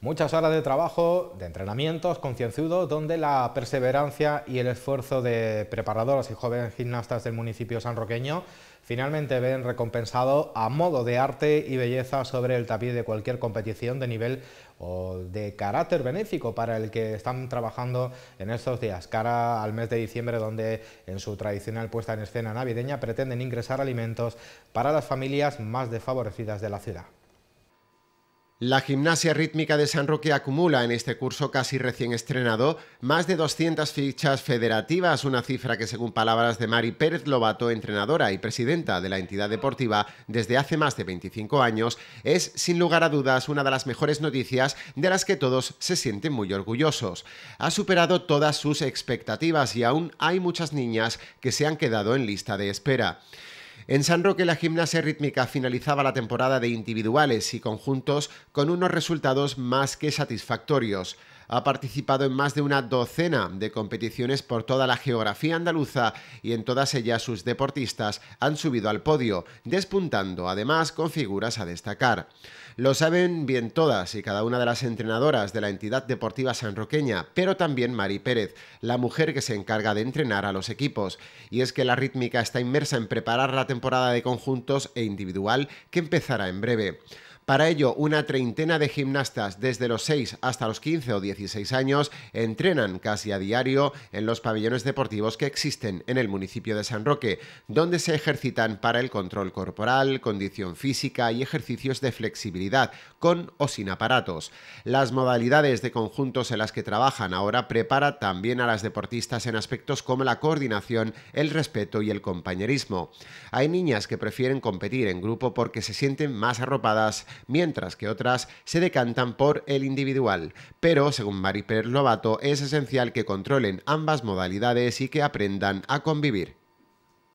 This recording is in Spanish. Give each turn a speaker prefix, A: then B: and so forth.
A: Muchas horas de trabajo, de entrenamientos concienzudos, donde la perseverancia y el esfuerzo de preparadoras y jóvenes gimnastas del municipio sanroqueño finalmente ven recompensado a modo de arte y belleza sobre el tapiz de cualquier competición de nivel o de carácter benéfico para el que están trabajando en estos días, cara al mes de diciembre donde en su tradicional puesta en escena navideña pretenden ingresar alimentos para las familias más desfavorecidas de la ciudad.
B: La gimnasia rítmica de San Roque acumula en este curso casi recién estrenado más de 200 fichas federativas, una cifra que según palabras de Mari Pérez Lobato, entrenadora y presidenta de la entidad deportiva desde hace más de 25 años, es sin lugar a dudas una de las mejores noticias de las que todos se sienten muy orgullosos. Ha superado todas sus expectativas y aún hay muchas niñas que se han quedado en lista de espera. En San Roque la gimnasia rítmica finalizaba la temporada de individuales y conjuntos con unos resultados más que satisfactorios ha participado en más de una docena de competiciones por toda la geografía andaluza y en todas ellas sus deportistas han subido al podio, despuntando además con figuras a destacar. Lo saben bien todas y cada una de las entrenadoras de la entidad deportiva sanroqueña, pero también Mari Pérez, la mujer que se encarga de entrenar a los equipos. Y es que la rítmica está inmersa en preparar la temporada de conjuntos e individual que empezará en breve. Para ello, una treintena de gimnastas desde los 6 hasta los 15 o 16 años entrenan casi a diario en los pabellones deportivos que existen en el municipio de San Roque, donde se ejercitan para el control corporal, condición física y ejercicios de flexibilidad, con o sin aparatos. Las modalidades de conjuntos en las que trabajan ahora prepara también a las deportistas en aspectos como la coordinación, el respeto y el compañerismo. Hay niñas que prefieren competir en grupo porque se sienten más arropadas mientras que otras se decantan por el individual. Pero, según Mari Pérez es esencial que controlen ambas modalidades y que aprendan a convivir.